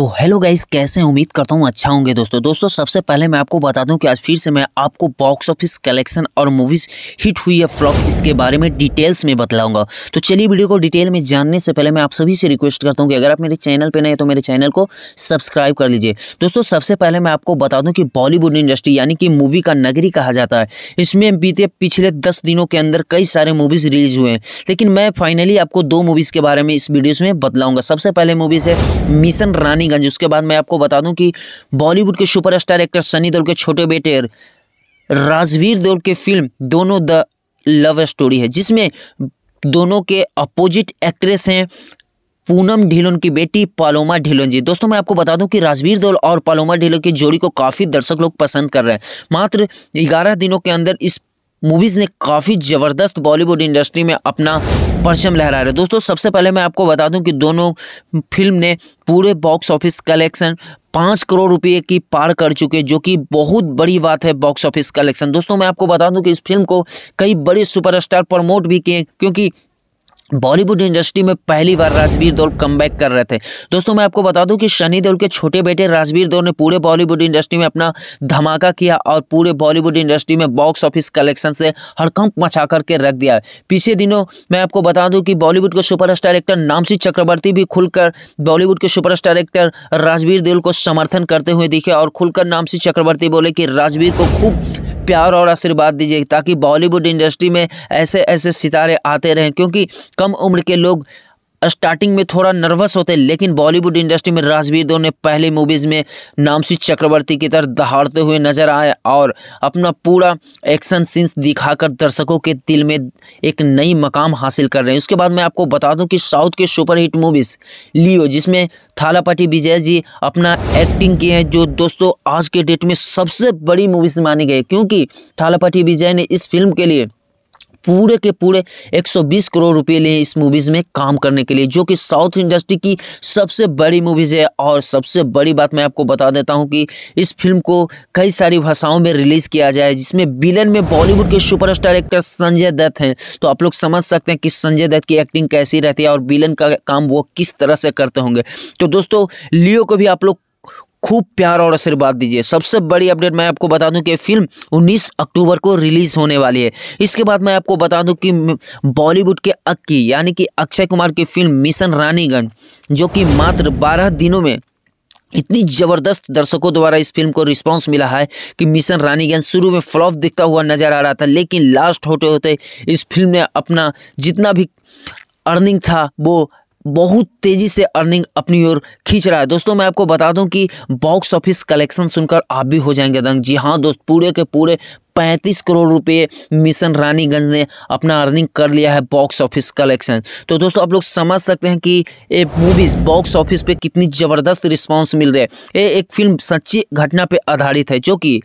तो hello guys कैसे उम्मीद करता हूँ अच्छा होंगे दोस्तों दोस्तों सबसे पहले मैं आपको बता दूं कि आज फिर से मैं आपको बॉक्स ऑफिस कलेक्शन और मूवीज़ हिट हुई है फ्लॉप इसके बारे में डिटेल्स में बताऊंगा तो चलिए वीडियो को डिटेल में जानने से पहले मैं आप सभी से रिक्वेस्ट करता हूँ कि अगर आप मेरे चैनल पर नए तो मेरे चैनल को सब्सक्राइब कर लीजिए दोस्तों सबसे पहले मैं आपको बता दूँ कि बॉलीवुड इंडस्ट्री यानी कि मूवी का नगरी कहा जाता है इसमें बीते पिछले दस दिनों के अंदर कई सारे मूवीज़ रिलीज हुए हैं लेकिन मैं फाइनली आपको दो मूवीज़ के बारे में इस वीडियोज़ में बताऊँगा सबसे पहले मूवीज़ है मिशन रानी रानीगंज उसके बाद मैं आपको बता दूं कि बॉलीवुड के सुपरस्टार एक्टर सनी देओल के छोटे बेटे राजवीर देओल के फिल्म दोनों द लव स्टोरी है जिसमें दोनों के अपोजिट एक्ट्रेस हैं पूनम ढिलोन की बेटी पालोमा ढिलोन जी दोस्तों मैं आपको बता दूं कि राजवीर दौल और पालोमा ढिलोन की जोड़ी को काफ़ी दर्शक लोग पसंद कर रहे हैं मात्र 11 दिनों के अंदर इस मूवीज़ ने काफ़ी ज़बरदस्त बॉलीवुड इंडस्ट्री में अपना परचम लहरा रहे दोस्तों सबसे पहले मैं आपको बता दूं कि दोनों फिल्म ने पूरे बॉक्स ऑफिस कलेक्शन पाँच करोड़ रुपए की पार कर चुके जो कि बहुत बड़ी बात है बॉक्स ऑफिस कलेक्शन दोस्तों मैं आपको बता दूं कि इस फिल्म को कई बड़े सुपरस्टार प्रमोट भी किए क्योंकि बॉलीवुड इंडस्ट्री में पहली बार राजवीर दौल कम कर रहे थे दोस्तों मैं आपको बता दूं कि शनि देओल के छोटे बेटे राजवीर दौल ने पूरे बॉलीवुड इंडस्ट्री में अपना धमाका किया और पूरे बॉलीवुड इंडस्ट्री में बॉक्स ऑफिस कलेक्शन से हड़कंप मचा करके रख दिया है पिछले दिनों मैं आपको बता दूँ कि बॉलीवुड के स्टार एक्टर नामसी चक्रवर्ती भी खुलकर बॉलीवुड के स्टार एक्टर राजवीर देओल को समर्थन करते हुए दिखे और खुलकर नामसी चक्रवर्ती बोले कि राजवीर को खूब प्यार और आशीर्वाद दीजिए ताकि बॉलीवुड इंडस्ट्री में ऐसे ऐसे सितारे आते रहें क्योंकि कम उम्र के लोग स्टार्टिंग में थोड़ा नर्वस होते हैं लेकिन बॉलीवुड इंडस्ट्री में राजवीर दो ने पहले मूवीज़ में नामसी चक्रवर्ती की तरह दहाड़ते हुए नजर आए और अपना पूरा एक्शन सीन्स दिखाकर दर्शकों के दिल में एक नई मकाम हासिल कर रहे हैं उसके बाद मैं आपको बता दूं कि साउथ के सुपरहिट मूवीज़ लियो जिसमें थालापति विजय जी अपना एक्टिंग किए हैं जो दोस्तों आज के डेट में सबसे बड़ी मूवीज़ मानी गई क्योंकि थालापति विजय ने इस फिल्म के लिए पूरे के पूरे 120 करोड़ रुपए लिए इस मूवीज़ में काम करने के लिए जो कि साउथ इंडस्ट्री की सबसे बड़ी मूवीज़ है और सबसे बड़ी बात मैं आपको बता देता हूँ कि इस फिल्म को कई सारी भाषाओं में रिलीज़ किया जाए जिसमें विलन में बॉलीवुड के सुपरस्टार एक्टर संजय दत्त हैं तो आप लोग समझ सकते हैं कि संजय दत्त की एक्टिंग कैसी रहती है और विलन का काम वो किस तरह से करते होंगे तो दोस्तों लियो को भी आप लोग खूब प्यार और आशीर्वाद दीजिए सबसे बड़ी अपडेट मैं आपको बता दूं कि फिल्म 19 अक्टूबर को रिलीज़ होने वाली है इसके बाद मैं आपको बता दूं कि बॉलीवुड के अक्की यानी कि अक्षय कुमार की फिल्म मिशन रानीगंज जो कि मात्र 12 दिनों में इतनी ज़बरदस्त दर्शकों द्वारा इस फिल्म को रिस्पांस मिला है कि मिशन रानीगंज शुरू में फ्लॉप दिखता हुआ नज़र आ रहा था लेकिन लास्ट होते होते इस फिल्म ने अपना जितना भी अर्निंग था वो बहुत तेज़ी से अर्निंग अपनी ओर खींच रहा है दोस्तों मैं आपको बता दूं कि बॉक्स ऑफिस कलेक्शन सुनकर आप भी हो जाएंगे दंग जी हाँ दोस्त पूरे के पूरे पैंतीस करोड़ रुपए मिशन रानीगंज ने अपना अर्निंग कर लिया है बॉक्स ऑफिस कलेक्शन तो दोस्तों आप लोग समझ सकते हैं कि ये मूवीज़ बॉक्स ऑफिस पे कितनी ज़बरदस्त रिस्पांस मिल रहा है ये एक फिल्म सच्ची घटना पे आधारित है जो कि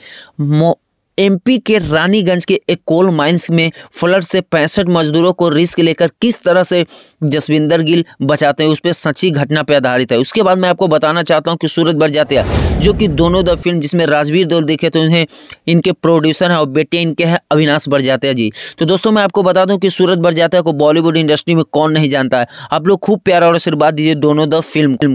एमपी के रानीगंज के एक कोल माइंस में फ्लड से पैंसठ मजदूरों को रिस्क लेकर किस तरह से जसविंदर गिल बचाते हैं उस पर सच्ची घटना पर आधारित है उसके बाद मैं आपको बताना चाहता हूँ कि सूरज भर जाते हैं जो कि दोनों द फिल्म जिसमें राजवीर दौल देखे तो इन्हें इनके प्रोड्यूसर हैं और बेटे इनके हैं अविनाश बरजातिया जी तो दोस्तों मैं आपको बता दूं कि सूरज बरजातिया को बॉलीवुड इंडस्ट्री में कौन नहीं जानता है आप लोग खूब प्यार और आशीर्वाद दीजिए दोनों द फिल्म